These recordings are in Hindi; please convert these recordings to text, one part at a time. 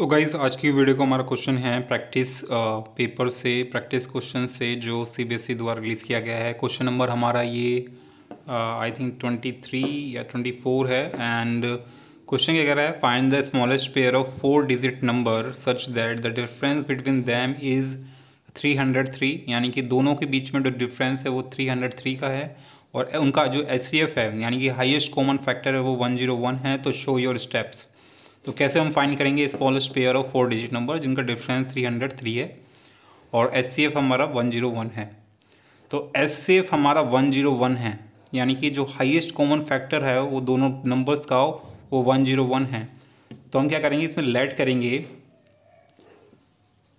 तो गाइज आज की वीडियो को हमारा क्वेश्चन है प्रैक्टिस पेपर से प्रैक्टिस क्वेश्चन से जो सी बी एस ई द्वारा रिलीज़ किया गया है क्वेश्चन नंबर हमारा ये आई थिंक ट्वेंटी थ्री या ट्वेंटी फोर है एंड क्वेश्चन क्या कह रहा है find the smallest pair of four digit number such that the difference between them is three hundred three यानी कि दोनों के बीच में जो डिफरेंस है वो थ्री हंड्रेड थ्री का है और उनका जो एस सी एफ है यानी कि हाइएस्ट कॉमन फैक्टर है वो वन जीरो वन है तो शो योर स्टेप्स तो कैसे हम फाइंड करेंगे smallest pair of four digit number जिनका डिफरेंस थ्री हंड्रेड थ्री है और एस सी एफ हमारा वन जीरो वन है तो एस सी एफ हमारा वन जीरो वन है यानी कि जो हाईएस्ट कॉमन फैक्टर है वो दोनों नंबर्स का वो वन जीरो वन है तो हम क्या करेंगे इसमें लेट करेंगे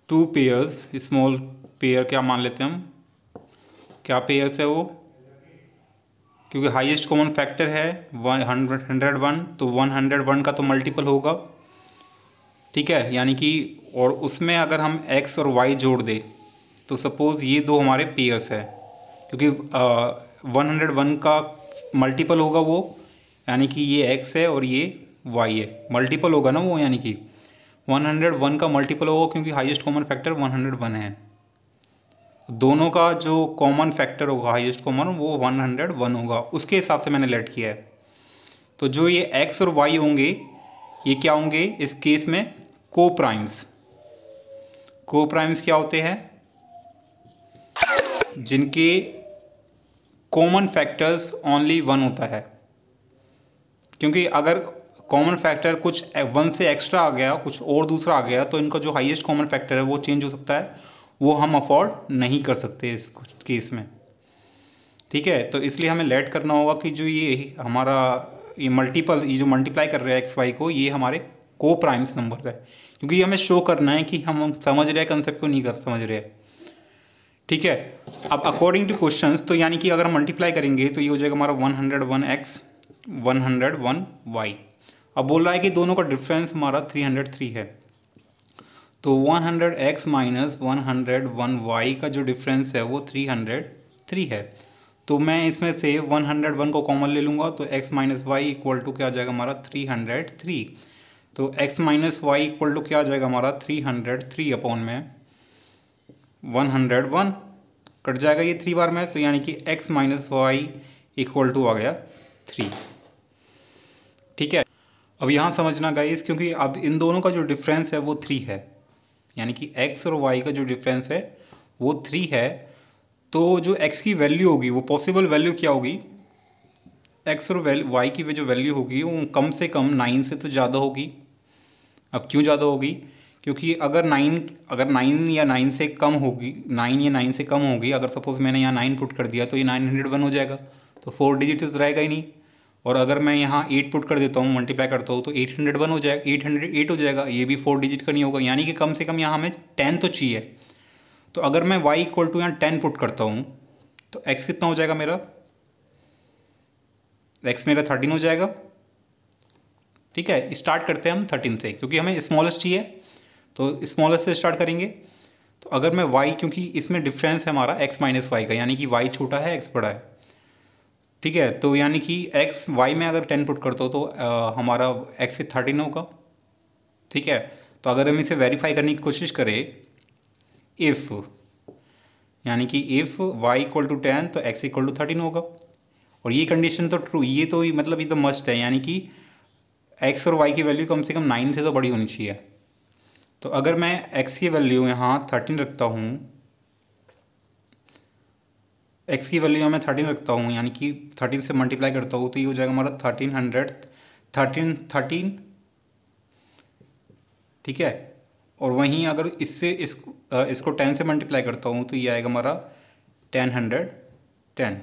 टू पेयर्स स्मॉल पेयर क्या मान लेते हैं हम क्या पेयर्स है वो क्योंकि हाईएस्ट कॉमन फैक्टर है वन हंड्रेड हंड्रेड वन तो वन हंड्रेड वन का तो मल्टीपल होगा ठीक है यानी कि और उसमें अगर हम एक्स और वाई जोड़ दें तो सपोज़ ये दो हमारे पेयर्स है क्योंकि वन हंड्रेड वन का मल्टीपल होगा वो यानी कि ये एक्स है और ये वाई है मल्टीपल होगा ना वो यानी कि वन हंड्रेड वन का मल्टीपल होगा क्योंकि highest common factor one hundred one है दोनों का जो कॉमन फैक्टर होगा हाईएस्ट कॉमन वो 101 होगा उसके हिसाब से मैंने लेट किया है तो जो ये एक्स और वाई होंगे ये क्या होंगे इस केस में को प्राइम्स को प्राइम्स क्या होते हैं जिनके कॉमन फैक्टर्स ओनली वन होता है क्योंकि अगर कॉमन फैक्टर कुछ वन से एक्स्ट्रा आ गया कुछ और दूसरा आ गया तो इनका जो हाईएस्ट कॉमन फैक्टर है वो चेंज हो सकता है वो हम अफोर्ड नहीं कर सकते इस केस में ठीक है तो इसलिए हमें लेट करना होगा कि जो ये हमारा ये मल्टीपल ये जो मल्टीप्लाई कर रहे हैं एक्स वाई को ये हमारे को प्राइम्स नंबर है क्योंकि ये हमें शो करना है कि हम समझ रहे हैं कंसेप्ट को नहीं कर समझ रहे ठीक है अब अकॉर्डिंग टू क्वेश्चन तो यानी कि अगर हम मल्टीप्लाई करेंगे तो ये हो जाएगा हमारा one hundred one x one hundred one y अब बोल रहा है कि दोनों का डिफरेंस हमारा थ्री हंड्रेड थ्री है तो 100x hundred x minus one hundred one y का जो डिफरेंस है वो थ्री हंड्रेड थ्री है तो मैं इसमें से वन हंड्रेड वन को कॉमन ले लूँगा तो x minus y equal to क्या आ जाएगा हमारा थ्री हंड्रेड थ्री तो x minus y equal to क्या आ जाएगा हमारा थ्री हंड्रेड थ्री अपॉन में वन हंड्रेड वन कट जाएगा ये थ्री बार में तो यानी कि x minus y equal to आ गया थ्री ठीक है अब यहाँ समझना गाइस क्योंकि अब इन दोनों का जो डिफरेंस है वो थ्री है यानी कि एक्स और वाई का जो डिफरेंस है वो थ्री है तो जो एक्स की वैल्यू होगी वो पॉसिबल वैल्यू क्या होगी एक्स और वैल्यू वाई की जो वैल्यू होगी वो कम से कम नाइन से तो ज़्यादा होगी अब क्यों ज़्यादा होगी क्योंकि अगर नाइन अगर नाइन या नाइन से कम होगी नाइन या नाइन से कम होगी अगर सपोज़ मैंने यहाँ नाइन पुट कर दिया तो ये नाइन हंड्रेड वन हो जाएगा तो फोर तो डिजिट तो रहेगा ही नहीं और अगर मैं यहाँ एट पुट कर देता हूँ मल्टीप्लाई करता हूँ तो एट हंड्रेड वन हो जाएगा एट हंड्रेड एट हो जाएगा ये भी फोर डिजिट का नहीं होगा यानी कि कम से कम यहाँ हमें टेन तो चाहिए तो अगर मैं वाई इक्वल टू यहाँ टेन पुट करता हूँ तो एक्स कितना हो जाएगा मेरा एक्स मेरा थर्टीन हो जाएगा ठीक है स्टार्ट करते हैं हम थर्टीन से क्योंकि हमें स्मॉलेस्ट चाहिए तो स्मॉलेस्ट से स्टार्ट करेंगे तो अगर मैं y क्योंकि इसमें डिफरेंस है हमारा x माइनस वाई का यानी कि y छोटा है x बड़ा है ठीक है तो यानी कि एक्स वाई में अगर टेन पुट करता हो तो आ, हमारा एक्स से थर्टीन होगा ठीक है तो अगर हम इसे वेरीफाई करने की कोशिश करें इफ़ यानी कि if y equal to ten तो x इक्वल टू थर्टीन होगा और ये कंडीशन तो ट्रू ये तो मतलब ये तो मस्ट है यानी कि x और y की वैल्यू कम से कम नाइन से तो बड़ी होनी चाहिए तो अगर मैं x की वैल्यू यहाँ थर्टीन रखता हूँ एक्स की वैल्यू मैं थर्टीन रखता हूँ यानी कि थर्टीन से मल्टीप्लाई करता हूँ तो ये हो जाएगा हमारा थर्टीन हंड्रेड थर्टीन थर्टीन ठीक है और वहीं अगर इससे इस इसको टेन से मल्टीप्लाई करता हूँ तो ये आएगा हमारा टेन हंड्रेड टेन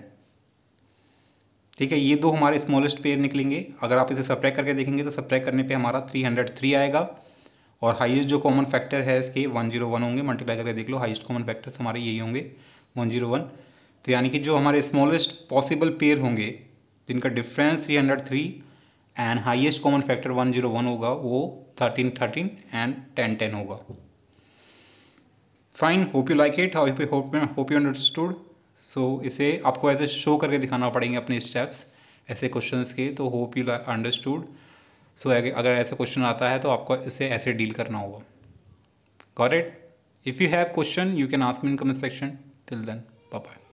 ठीक है ये दो हमारे स्मॉलेस्ट पेयर निकलेंगे अगर आप इसे सप्रैक करके देखेंगे तो सप्रैक करने पे हमारा थ्री हंड्रेड थ्री आएगा और हाईएस्ट जो कॉमन फैक्टर है इसके वन जीरो वन होंगे मल्टीप्लाई करके देख लो हाईएस्ट कॉमन फैक्टर्स हमारे यही होंगे वन जीरो वन तो यानी कि जो हमारे स्मॉलेस्ट पॉसिबल पेयर होंगे जिनका difference three hundred three and highest common factor one zero one होगा वो thirteen thirteen and ten ten होगा fine hope you like it how hope hope you understood so इसे आपको ऐसे शो करके दिखाना पड़ेंगे अपने स्टेप्स ऐसे क्वेश्चन के तो होप यू अंडरस्टूड सो अगर ऐसे क्वेश्चन आता है तो आपको इसे ऐसे डील करना होगा got it if you have question you can ask me in comment section till then bye